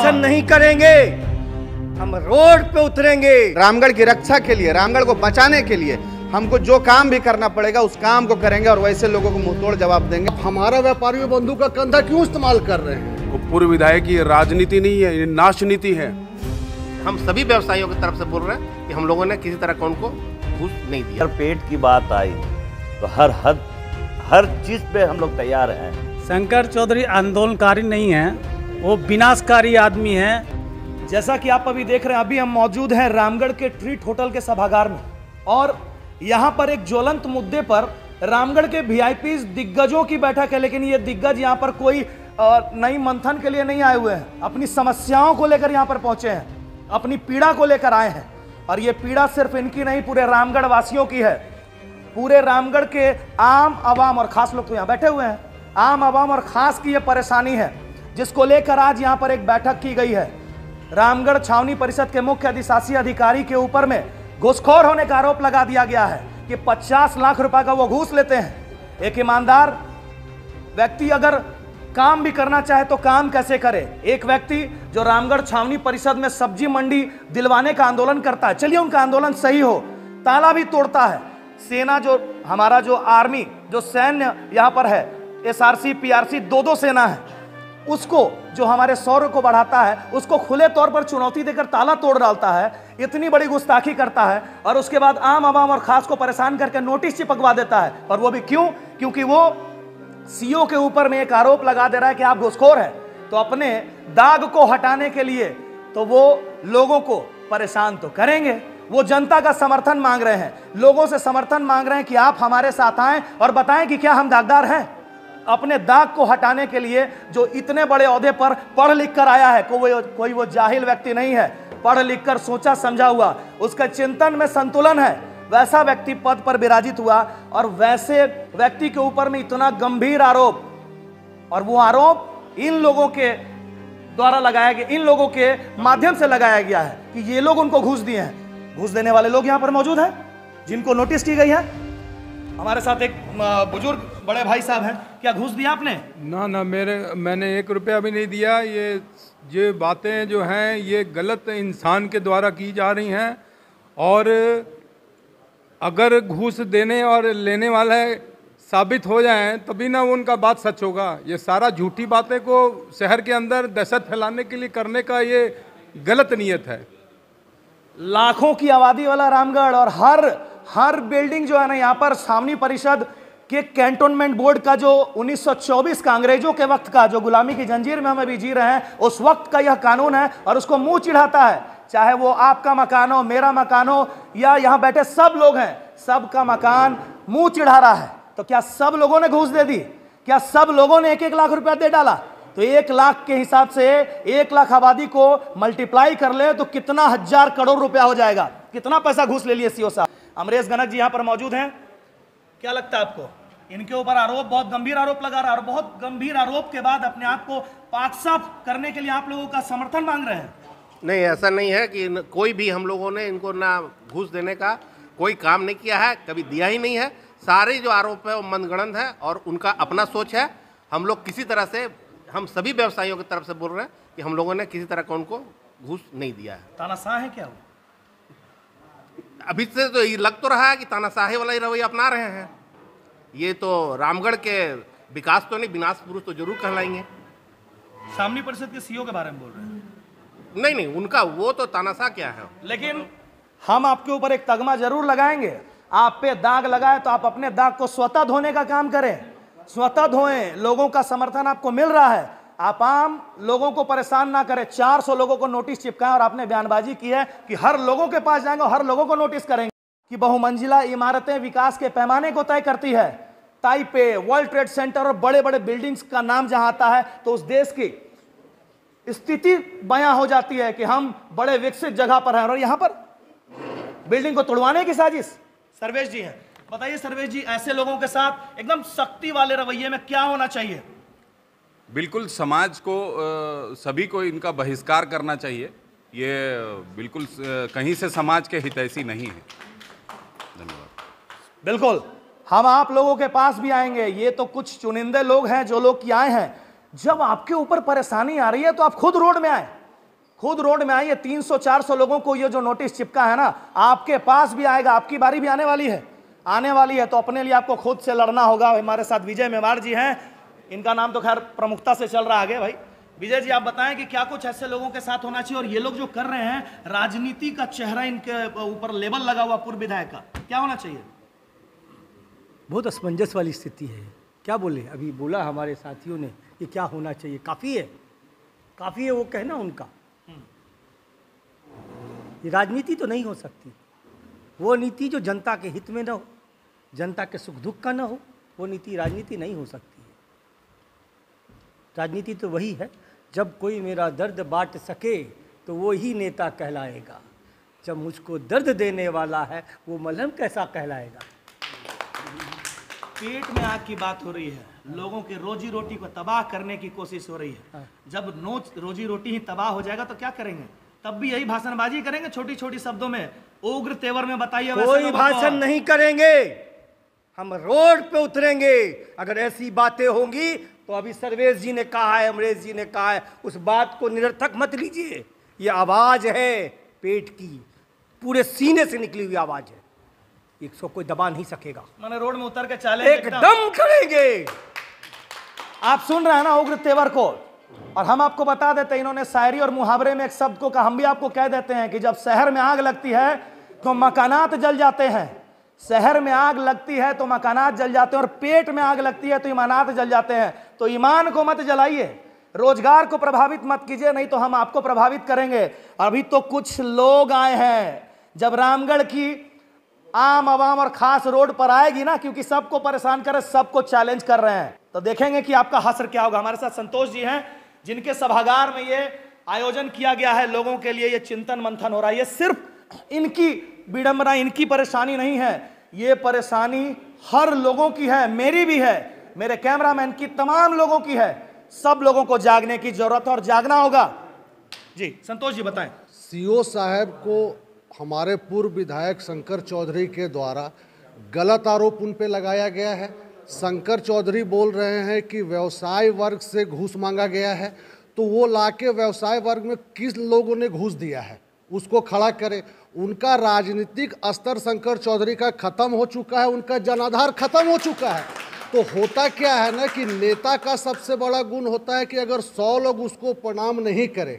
प्रदर्शन नहीं करेंगे हम रोड पे उतरेंगे रामगढ़ की रक्षा के लिए रामगढ़ को बचाने के लिए हमको जो काम भी करना पड़ेगा उस काम को करेंगे और वैसे लोगों को मुंह जवाब देंगे हमारा व्यापारी बंधु का कंधा क्यों इस्तेमाल कर रहे हैं तो पूर्व विधायक ये राजनीति नहीं है ये नाश नीति है हम सभी व्यवसायियों की तरफ से बोल रहे हैं कि हम लोगों ने किसी तरह कौन को घूस नहीं दिया पेट की बात आई तो हर हद हर चीज पे हम लोग तैयार है शंकर चौधरी आंदोलनकारी नहीं है वो विनाशकारी आदमी है जैसा कि आप अभी देख रहे हैं अभी हम मौजूद हैं रामगढ़ के ट्रीट होटल के सभागार में और यहाँ पर एक ज्वलंत मुद्दे पर रामगढ़ के वी दिग्गजों की बैठक है लेकिन ये दिग्गज यहाँ पर कोई नई मंथन के लिए नहीं आए हुए हैं अपनी समस्याओं को लेकर यहाँ पर पहुंचे हैं अपनी पीड़ा को लेकर आए हैं और ये पीड़ा सिर्फ इनकी नहीं पूरे रामगढ़ वासियों की है पूरे रामगढ़ के आम आवाम और खास लोग तो यहाँ बैठे हुए हैं आम आवाम और खास की ये परेशानी है जिसको लेकर आज यहां पर एक बैठक की गई है रामगढ़ छावनी परिषद के मुख्य अधिशासी अधिकारी के ऊपर में घुसखोर होने का आरोप लगा दिया गया है कि 50 लाख रुपए का वो घूस लेते हैं एक ईमानदार व्यक्ति अगर काम भी करना चाहे तो काम कैसे करे एक व्यक्ति जो रामगढ़ छावनी परिषद में सब्जी मंडी दिलवाने का आंदोलन करता है चलिए उनका आंदोलन सही हो ताला भी तोड़ता है सेना जो हमारा जो आर्मी जो सैन्य यहाँ पर है एसआरसी पीआरसी दो दो सेना है उसको जो हमारे सौर को बढ़ाता है उसको खुले तौर पर चुनौती देकर ताला तोड़ डालता है इतनी बड़ी गुस्ताखी करता है और उसके बाद आम आवाम और ख़ास को परेशान करके नोटिस चिपकवा देता है और वो भी क्यों क्योंकि वो सीओ के ऊपर में एक आरोप लगा दे रहा है कि आप घुसखोर हैं तो अपने दाग को हटाने के लिए तो वो लोगों को परेशान तो करेंगे वो जनता का समर्थन मांग रहे हैं लोगों से समर्थन मांग रहे हैं कि आप हमारे साथ आएं और बताएं कि क्या हम दागदार हैं अपने दाग को हटाने के लिए जो इतने बड़े अहदे पर पढ़ लिख कर आया है कोई कोई वो जाहिल व्यक्ति नहीं है पढ़ लिख कर सोचा समझा हुआ उसके चिंतन में संतुलन है वैसा व्यक्ति पद पर विराजित हुआ और वैसे व्यक्ति के ऊपर में इतना गंभीर आरोप और वो आरोप इन लोगों के द्वारा लगाया गया इन लोगों के माध्यम से लगाया गया है कि ये लोग उनको घूस दिए हैं घूस देने वाले लोग यहाँ पर मौजूद हैं जिनको नोटिस की गई है हमारे साथ एक बुजुर्ग बड़े भाई साहब हैं क्या घूस दिया आपने ना ना मेरे मैंने एक रुपया भी नहीं दिया ये ये बातें जो हैं ये गलत इंसान के द्वारा की जा रही हैं और अगर घूस देने और लेने वाले साबित हो जाएं तभी ना उनका बात सच होगा ये सारा झूठी बातें को शहर के अंदर दहशत फैलाने के लिए करने का ये गलत नीयत है लाखों की आबादी वाला रामगढ़ और हर हर बिल्डिंग जो है ना यहाँ पर सामनी परिषद कि कैंटोनमेंट बोर्ड का जो 1924 का अंग्रेजों के वक्त का जो गुलामी की जंजीर में हम अभी जी रहे हैं उस वक्त का यह कानून है और उसको मुंह चिढ़ाता है चाहे वो आपका मकान हो मेरा मकान हो या यहाँ बैठे सब लोग हैं सबका मकान मुंह चिढ़ा रहा है तो क्या सब लोगों ने घूस दे दी क्या सब लोगों ने एक एक लाख रुपया दे डाला तो एक लाख के हिसाब से एक लाख आबादी को मल्टीप्लाई कर ले तो कितना हजार करोड़ रुपया हो जाएगा कितना पैसा घूस ले लिए सीओ साहब अमरेश गनक जी यहाँ पर मौजूद हैं क्या लगता है आपको इनके ऊपर आरोप बहुत गंभीर आरोप लगा रहा है और बहुत गंभीर आरोप के बाद अपने आप को पाक साफ करने के लिए आप लोगों का समर्थन मांग रहे हैं नहीं ऐसा नहीं है कि कोई भी हम लोगों ने इनको ना घूस देने का कोई काम नहीं किया है कभी दिया ही नहीं है सारे जो आरोप है वो मनगणन है और उनका अपना सोच है हम लोग किसी तरह से हम सभी व्यवसायियों की तरफ से बोल रहे हैं कि हम लोगों ने किसी तरह का उनको घूस नहीं दिया है तानाशाह है क्या वो अभी से तो ये लग तो रहा है कि तानाशाही वाला ही रवैया अपना रहे हैं ये तो रामगढ़ के विकास तो नहीं विनाश पुरुष तो जरूर कहलाएंगे सामनी परिषद के सीईओ के बारे में बोल रहे हैं नहीं नहीं उनका वो तो तानाशाह क्या है लेकिन हम आपके ऊपर एक तगमा जरूर लगाएंगे आप पे दाग लगाए तो आप अपने दाग को स्वतः धोने का काम करें स्वतः धोएं लोगों का समर्थन आपको मिल रहा है आप आम लोगों को परेशान ना करें 400 लोगों को नोटिस चिपकाएं और आपने बयानबाजी की है कि हर लोगों के पास जाएंगे और हर लोगों को नोटिस करेंगे कि बहुमंजिला इमारतें विकास के पैमाने को तय करती है ताइपे वर्ल्ड ट्रेड सेंटर और बड़े बड़े बिल्डिंग्स का नाम जहां आता है तो उस देश की स्थिति बयां हो जाती है कि हम बड़े विकसित जगह पर हैं और यहां पर बिल्डिंग को तोड़वाने की साजिश सर्वेश जी हैं बताइए सर्वेश जी ऐसे लोगों के साथ एकदम सख्ती वाले रवैये में क्या होना चाहिए बिल्कुल समाज को सभी को इनका बहिष्कार करना चाहिए ये बिल्कुल कहीं से समाज के हितैषी नहीं है बिल्कुल हम आप लोगों के पास भी आएंगे ये तो कुछ चुनिंदे लोग हैं जो लोग कि आए हैं जब आपके ऊपर परेशानी आ रही है तो आप खुद रोड में आए खुद रोड में आइए 300-400 लोगों को ये जो नोटिस चिपका है ना आपके पास भी आएगा आपकी बारी भी आने वाली है आने वाली है तो अपने लिए आपको खुद से लड़ना होगा हमारे साथ विजय मेवाड़ जी हैं इनका नाम तो खैर प्रमुखता से चल रहा आगे भाई विजय जी आप बताएं कि क्या कुछ ऐसे लोगों के साथ होना चाहिए और ये लोग जो कर रहे हैं राजनीति का चेहरा इनके ऊपर लेबल लगा हुआ पूर्व विधायक का क्या होना चाहिए बहुत असमंजस वाली स्थिति है क्या बोले अभी बोला हमारे साथियों ने कि क्या होना चाहिए काफ़ी है काफ़ी है वो कहना उनका ये राजनीति तो नहीं हो सकती वो नीति जो जनता के हित में न हो जनता के सुख दुख का न हो वो नीति राजनीति नहीं हो सकती है राजनीति तो वही है जब कोई मेरा दर्द बांट सके तो वो ही नेता कहलाएगा जब मुझको दर्द देने वाला है वो मलहम कैसा कहलाएगा पेट में आग की बात हो रही है लोगों के रोजी रोटी को तबाह करने की कोशिश हो रही है हाँ। जब नोच रोजी रोटी ही तबाह हो जाएगा तो क्या करेंगे तब भी यही भाषणबाजी करेंगे छोटी छोटी शब्दों में उग्र तेवर में बताइए कोई भाषण नहीं करेंगे हम रोड पे उतरेंगे अगर ऐसी बातें होंगी तो अभी सर्वेश जी ने कहा है अमरेश जी ने कहा है उस बात को निरर्थक मत लीजिए ये आवाज़ है पेट की पूरे सीने से निकली हुई आवाज़ है एक सौ कोई दबा नहीं सकेगा मैंने रोड में उतर के चले एकदम खड़ेंगे आप सुन रहे हैं ना उग्र तेवर को और हम आपको बता देते हैं इन्होंने शायरी और मुहावरे में एक शब्द को कहा हम भी आपको कह देते हैं कि जब शहर में आग लगती है तो मकानात जल जाते हैं शहर में आग लगती है तो मकानात जल जाते हैं और पेट में आग लगती है तो ईमानात जल जाते हैं तो ईमान को मत जलाइए रोजगार को प्रभावित मत कीजिए नहीं तो हम आपको प्रभावित करेंगे अभी तो कुछ लोग आए हैं जब रामगढ़ की आम आवाम और खास रोड पर आएगी ना क्योंकि सबको परेशान कर रहे सबको चैलेंज कर रहे हैं तो देखेंगे कि आपका हसर क्या होगा हमारे साथ संतोष जी हैं जिनके सभागार में ये आयोजन किया गया है लोगों के लिए ये चिंतन मंथन हो रहा है ये सिर्फ इनकी विडम्बना इनकी परेशानी नहीं है ये परेशानी हर लोगों की है मेरी भी है मेरे कैमरामैन की तमाम लोगों की है सब लोगों को जागने की जरूरत है और जागना होगा जी संतोष जी बताएं सीओ साहब को हमारे पूर्व विधायक शंकर चौधरी के द्वारा गलत आरोप उन पर लगाया गया है शंकर चौधरी बोल रहे हैं कि व्यवसाय वर्ग से घूस मांगा गया है तो वो लाके व्यवसाय वर्ग में किस लोगों ने घूस दिया है उसको खड़ा करें उनका राजनीतिक स्तर शंकर चौधरी का खत्म हो चुका है उनका जनाधार खत्म हो चुका है तो होता क्या है ना कि नेता का सबसे बड़ा गुण होता है कि अगर सौ लोग उसको प्रणाम नहीं करें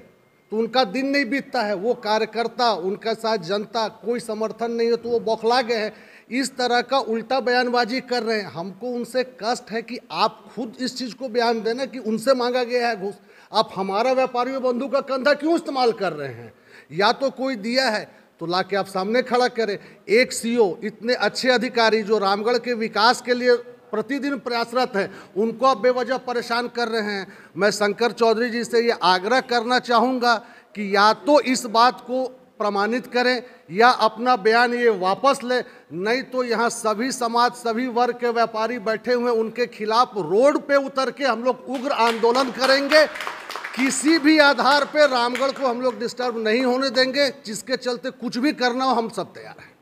तो उनका दिन नहीं बीतता है वो कार्यकर्ता उनके साथ जनता कोई समर्थन नहीं है तो वो बौखला गए हैं इस तरह का उल्टा बयानबाजी कर रहे हैं हमको उनसे कष्ट है कि आप खुद इस चीज़ को बयान देना कि उनसे मांगा गया है घूस आप हमारा व्यापारियों बंधु का कंधा क्यों इस्तेमाल कर रहे हैं या तो कोई दिया है तो ला के आप सामने खड़ा करें एक सीईओ इतने अच्छे अधिकारी जो रामगढ़ के विकास के लिए प्रतिदिन प्रयासरत हैं उनको आप बेवजह परेशान कर रहे हैं मैं शंकर चौधरी जी से ये आग्रह करना चाहूँगा कि या तो इस बात को प्रमाणित करें या अपना बयान ये वापस ले नहीं तो यहाँ सभी समाज सभी वर्ग के व्यापारी बैठे हुए उनके खिलाफ रोड पे उतर के हम लोग उग्र आंदोलन करेंगे किसी भी आधार पे रामगढ़ को हम लोग डिस्टर्ब नहीं होने देंगे जिसके चलते कुछ भी करना हो हम सब तैयार हैं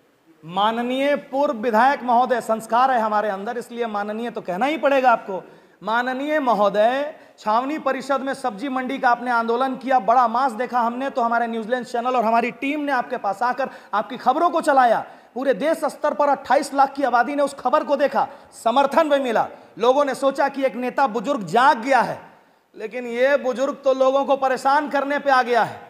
माननीय पूर्व विधायक महोदय संस्कार है हमारे अंदर इसलिए माननीय तो कहना ही पड़ेगा आपको माननीय महोदय छावनी परिषद में सब्जी मंडी का आपने आंदोलन किया बड़ा मास देखा हमने तो हमारे न्यूजीलैंड चैनल और हमारी टीम ने आपके पास आकर आपकी खबरों को चलाया पूरे देश स्तर पर 28 लाख की आबादी ने उस खबर को देखा समर्थन भी मिला लोगों ने सोचा कि एक नेता बुजुर्ग जाग गया है लेकिन ये बुजुर्ग तो लोगों को परेशान करने पर आ गया है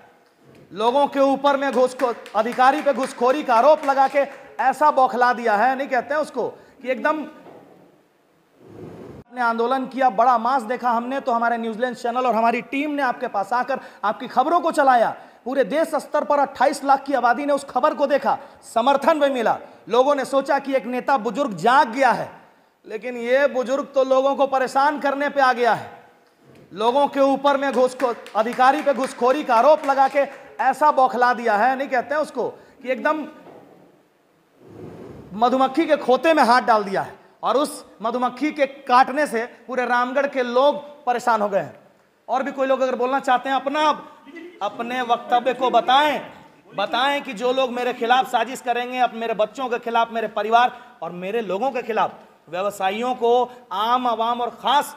लोगों के ऊपर में घुसखो अधिकारी पे घुसखोरी का आरोप लगा के ऐसा बौखला दिया है नहीं कहते हैं उसको कि एकदम ने आंदोलन किया बड़ा मास देखा हमने तो हमारे न्यूजीलैंड चैनल और हमारी टीम ने आपके पास आकर आपकी खबरों को चलाया पूरे देश स्तर पर 28 लाख की आबादी ने उस खबर को देखा समर्थन भी मिला लोगों ने सोचा कि एक नेता बुजुर्ग जाग गया है लेकिन ये बुजुर्ग तो लोगों को परेशान करने पे आ गया है लोगों के ऊपर में घुस अधिकारी पे घुसखोरी का आरोप लगा के ऐसा बौखला दिया है नहीं कहते हैं उसको कि एकदम मधुमक्खी के खोते में हाथ डाल दिया है और उस मधुमक्खी के काटने से पूरे रामगढ़ के लोग परेशान हो गए हैं और भी कोई लोग अगर बोलना चाहते हैं अपना अपने वक्तव्य को बताएं बताएं कि जो लोग मेरे खिलाफ साजिश करेंगे अब मेरे बच्चों के खिलाफ मेरे परिवार और मेरे लोगों के खिलाफ व्यवसायियों को आम आवाम और खास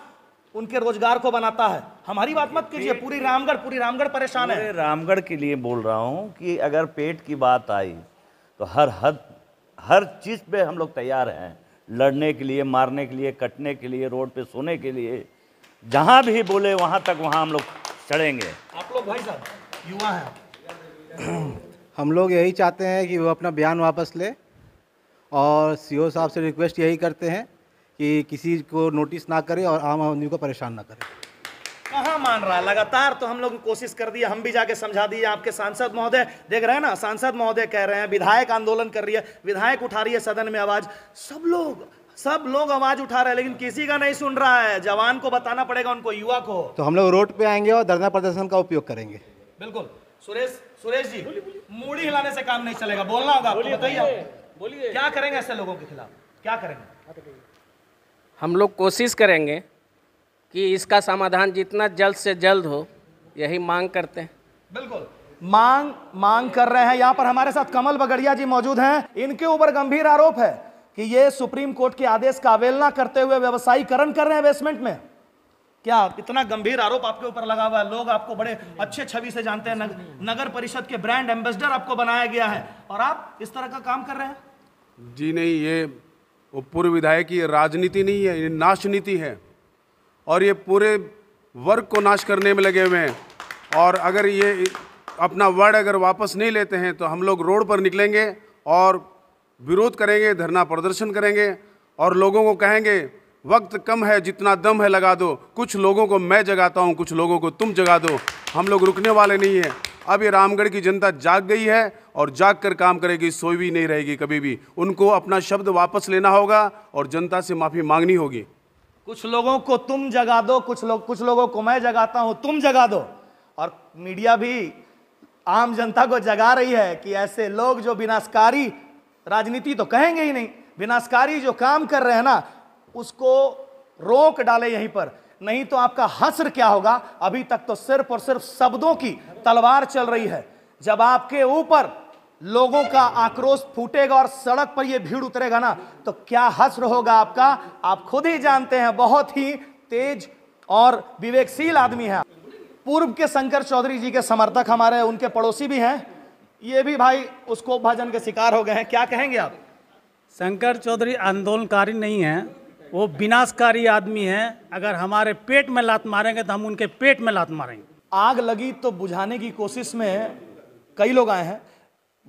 उनके रोजगार को बनाता है हमारी बात मत कीजिए पूरी रामगढ़ पूरी रामगढ़ परेशान है रामगढ़ के लिए बोल रहा हूँ कि अगर पेट की बात आई तो हर हद हर चीज़ पे हम लोग तैयार हैं लड़ने के लिए मारने के लिए कटने के लिए रोड पे सोने के लिए जहाँ भी बोले वहाँ तक वहाँ हम लोग चढ़ेंगे आप लोग भाई साहब युवा हैं हम लोग यही चाहते हैं कि वो अपना बयान वापस ले और सी साहब से रिक्वेस्ट यही करते हैं कि किसी को नोटिस ना करें और आम आदमी को परेशान ना करें कहाँ मान रहा है लगातार तो हम लोग कोशिश कर दिए हम भी जाके समझा दिए आपके सांसद महोदय देख रहे हैं ना सांसद महोदय कह रहे हैं विधायक आंदोलन कर रही है विधायक उठा रही है सदन में आवाज सब लोग सब लोग आवाज उठा रहे हैं लेकिन किसी का नहीं सुन रहा है जवान को बताना पड़ेगा उनको युवा को तो हम लोग रोड पे आएंगे और धरना प्रदर्शन का उपयोग करेंगे बिल्कुल सुरेश सुरेश जी मूड़ी हिलाने से काम नहीं चलेगा बोलना होगा आपको बताइए बोलिए क्या करेंगे ऐसे लोगों के खिलाफ क्या करेंगे हम लोग कोशिश करेंगे कि इसका समाधान जितना जल्द से जल्द हो यही मांग करते हैं बिल्कुल मांग मांग कर रहे हैं यहाँ पर हमारे साथ कमल बगड़िया जी मौजूद हैं इनके ऊपर गंभीर आरोप है कि ये सुप्रीम कोर्ट के आदेश का अवेलना करते हुए व्यवसायीकरण कर रहे हैं बेसमेंट में क्या इतना गंभीर आरोप आपके ऊपर लगा हुआ है लोग आपको बड़े अच्छे छवि से जानते हैं नगर परिषद के ब्रांड एम्बेसडर आपको बनाया गया है और आप इस तरह का काम कर रहे हैं जी नहीं ये पूर्व विधायक की राजनीति नहीं है ये नाश नीति है और ये पूरे वर्ग को नाश करने में लगे हुए हैं और अगर ये अपना वर्ड अगर वापस नहीं लेते हैं तो हम लोग रोड पर निकलेंगे और विरोध करेंगे धरना प्रदर्शन करेंगे और लोगों को कहेंगे वक्त कम है जितना दम है लगा दो कुछ लोगों को मैं जगाता हूँ कुछ लोगों को तुम जगा दो हम लोग रुकने वाले नहीं हैं अब ये रामगढ़ की जनता जाग गई है और जाग कर काम करेगी सोई भी नहीं रहेगी कभी भी उनको अपना शब्द वापस लेना होगा और जनता से माफ़ी मांगनी होगी कुछ लोगों को तुम जगा दो कुछ लोग कुछ लोगों को मैं जगाता हूं तुम जगा दो और मीडिया भी आम जनता को जगा रही है कि ऐसे लोग जो विनाशकारी राजनीति तो कहेंगे ही नहीं विनाशकारी जो काम कर रहे हैं ना उसको रोक डाले यहीं पर नहीं तो आपका हसर क्या होगा अभी तक तो सिर्फ और सिर्फ शब्दों की तलवार चल रही है जब आपके ऊपर लोगों का आक्रोश फूटेगा और सड़क पर यह भीड़ उतरेगा ना तो क्या हस्र होगा आपका आप खुद ही जानते हैं बहुत ही तेज और विवेकशील आदमी है पूर्व के शंकर चौधरी जी के समर्थक हमारे उनके पड़ोसी भी हैं ये भी भाई उसको भजन के शिकार हो गए हैं क्या कहेंगे आप शंकर चौधरी आंदोलनकारी नहीं है वो विनाशकारी आदमी है अगर हमारे पेट में लात मारेंगे तो हम उनके पेट में लात मारेंगे आग लगी तो बुझाने की कोशिश में कई लोग आए हैं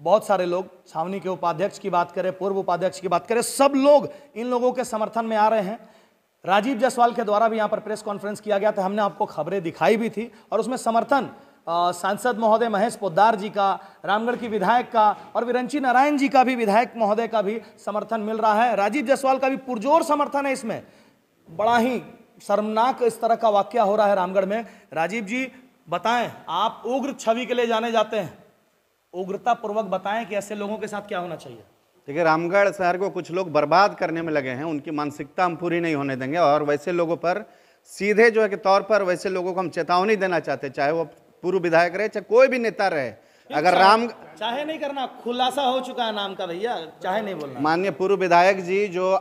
बहुत सारे लोग छावनी के उपाध्यक्ष की बात करें पूर्व उपाध्यक्ष की बात करें सब लोग इन लोगों के समर्थन में आ रहे हैं राजीव जायसवाल के द्वारा भी यहाँ पर प्रेस कॉन्फ्रेंस किया गया था हमने आपको खबरें दिखाई भी थी और उसमें समर्थन सांसद महोदय महेश पोद्दार जी का रामगढ़ की विधायक का और विरंची नारायण जी का भी विधायक महोदय का भी समर्थन मिल रहा है राजीव जायसवाल का भी पुरजोर समर्थन है इसमें बड़ा ही शर्मनाक इस तरह का वाक्य हो रहा है रामगढ़ में राजीव जी बताएं आप उग्र छवि के लिए जाने जाते हैं उग्रता पूर्वक बताएं कि ऐसे लोगों के साथ क्या होना चाहिए देखिए रामगढ़ शहर को कुछ लोग बर्बाद करने में लगे हैं उनकी मानसिकता हम पूरी नहीं होने देंगे और वैसे लोगों पर सीधे जो है कि तौर पर वैसे लोगों को हम चेतावनी देना चाहते हैं चाहे वो पूर्व विधायक रहे चाहे कोई भी नेता रहे अगर राम चाहे नहीं करना खुलासा हो चुका है नाम का भैया चाहे नहीं बोलना माननीय पूर्व विधायक जी जो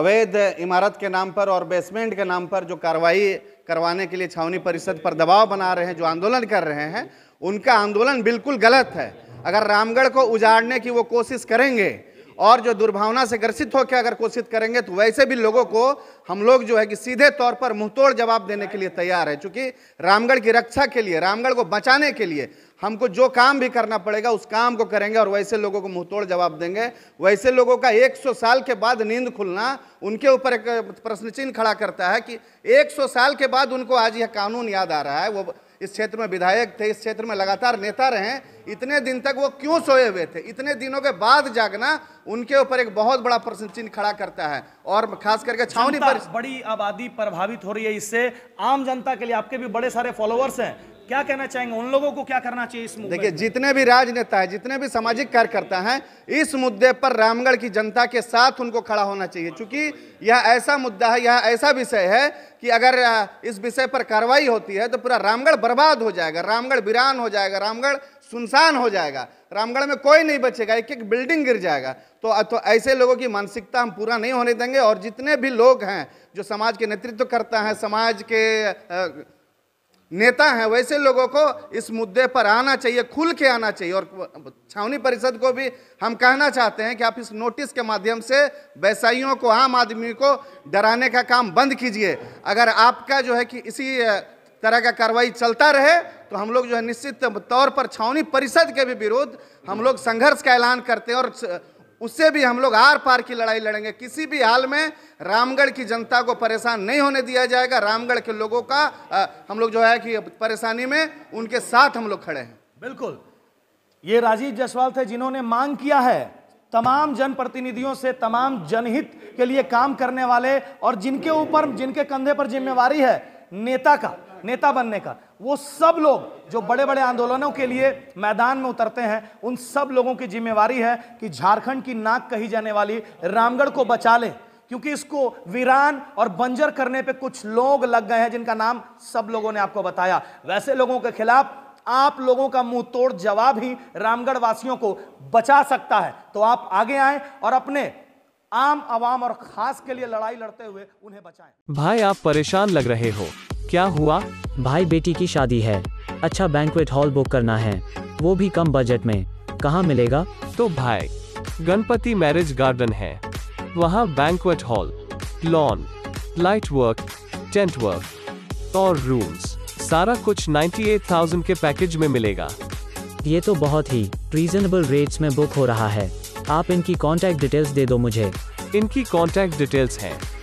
अवैध इमारत के नाम पर और बेसमेंट के नाम पर जो कार्रवाई करवाने के लिए छावनी परिषद पर दबाव बना रहे हैं जो आंदोलन कर रहे हैं उनका आंदोलन बिल्कुल गलत है अगर रामगढ़ को उजाड़ने की वो कोशिश करेंगे और जो दुर्भावना से ग्रसित होकर अगर कोशिश करेंगे तो वैसे भी लोगों को हम लोग जो है कि सीधे तौर पर मुंहतोड़ जवाब देने के लिए तैयार है क्योंकि रामगढ़ की रक्षा के लिए रामगढ़ को बचाने के लिए हमको जो काम भी करना पड़ेगा उस काम को करेंगे और वैसे लोगों को मुंहतोड़ जवाब देंगे वैसे लोगों का 100 साल के बाद नींद खुलना उनके ऊपर एक प्रश्न चिन्ह खड़ा करता है कि 100 साल के बाद उनको आज यह कानून याद आ रहा है वो इस क्षेत्र में विधायक थे इस क्षेत्र में लगातार नेता रहे इतने दिन तक वो क्यों सोए हुए थे इतने दिनों के बाद जागना उनके ऊपर एक बहुत बड़ा प्रश्न चिन्ह खड़ा करता है और खास करके छावनी पर बड़ी आबादी प्रभावित हो रही है इससे आम जनता के लिए आपके भी बड़े सारे फॉलोअर्स हैं क्या कहना चाहेंगे उन लोगों को क्या करना चाहिए इस मुद्दे देखिए जितने भी राजनेता है जितने भी सामाजिक कार्यकर्ता हैं इस मुद्दे पर रामगढ़ की जनता के साथ उनको खड़ा होना चाहिए क्योंकि यह ऐसा मुद्दा है यह ऐसा विषय है कि अगर इस विषय पर कार्रवाई होती है तो पूरा रामगढ़ बर्बाद हो जाएगा रामगढ़ वीरान हो जाएगा रामगढ़ सुनसान हो जाएगा रामगढ़ में कोई नहीं बचेगा एक एक बिल्डिंग गिर जाएगा तो तो ऐसे लोगों की मानसिकता हम पूरा नहीं होने देंगे और जितने भी लोग हैं जो समाज के नेतृत्व करता है समाज के नेता हैं वैसे लोगों को इस मुद्दे पर आना चाहिए खुल के आना चाहिए और छावनी परिषद को भी हम कहना चाहते हैं कि आप इस नोटिस के माध्यम से व्यवसायियों को आम आदमी को डराने का काम बंद कीजिए अगर आपका जो है कि इसी तरह का कार्रवाई चलता रहे तो हम लोग जो है निश्चित तौर पर छावनी परिषद के भी विरुद्ध हम लोग संघर्ष का ऐलान करते हैं और उससे भी हम लोग आर पार की लड़ाई लड़ेंगे किसी भी हाल में रामगढ़ की जनता को परेशान नहीं होने दिया जाएगा रामगढ़ के लोगों का आ, हम लोग जो है कि परेशानी में उनके साथ हम लोग खड़े हैं बिल्कुल ये राजीव जसवाल थे जिन्होंने मांग किया है तमाम जनप्रतिनिधियों से तमाम जनहित के लिए काम करने वाले और जिनके ऊपर जिनके कंधे पर जिम्मेवारी है नेता का नेता बनने का वो सब लोग जो बड़े बड़े आंदोलनों के लिए मैदान में उतरते हैं उन सब लोगों की जिम्मेवारी है कि झारखंड की नाक कही जाने वाली रामगढ़ को बचा लें क्योंकि इसको वीरान और बंजर करने पे कुछ लोग लग गए हैं जिनका नाम सब लोगों ने आपको बताया वैसे लोगों के खिलाफ आप लोगों का मुंह तोड़ जवाब ही रामगढ़ वासियों को बचा सकता है तो आप आगे आए और अपने आम आवाम और खास के लिए लड़ाई लड़ते हुए उन्हें बचाएं। भाई आप परेशान लग रहे हो क्या हुआ भाई बेटी की शादी है अच्छा बैंकवेट हॉल बुक करना है वो भी कम बजट में कहाँ मिलेगा तो भाई गणपति मैरिज गार्डन है वहाँ banquet hall lawn light work tent work और रूम्स सारा कुछ 98,000 के पैकेज में मिलेगा ये तो बहुत ही रीजनेबल रेट्स में बुक हो रहा है आप इनकी कॉन्टैक्ट डिटेल्स दे दो मुझे इनकी कॉन्टैक्ट डिटेल्स हैं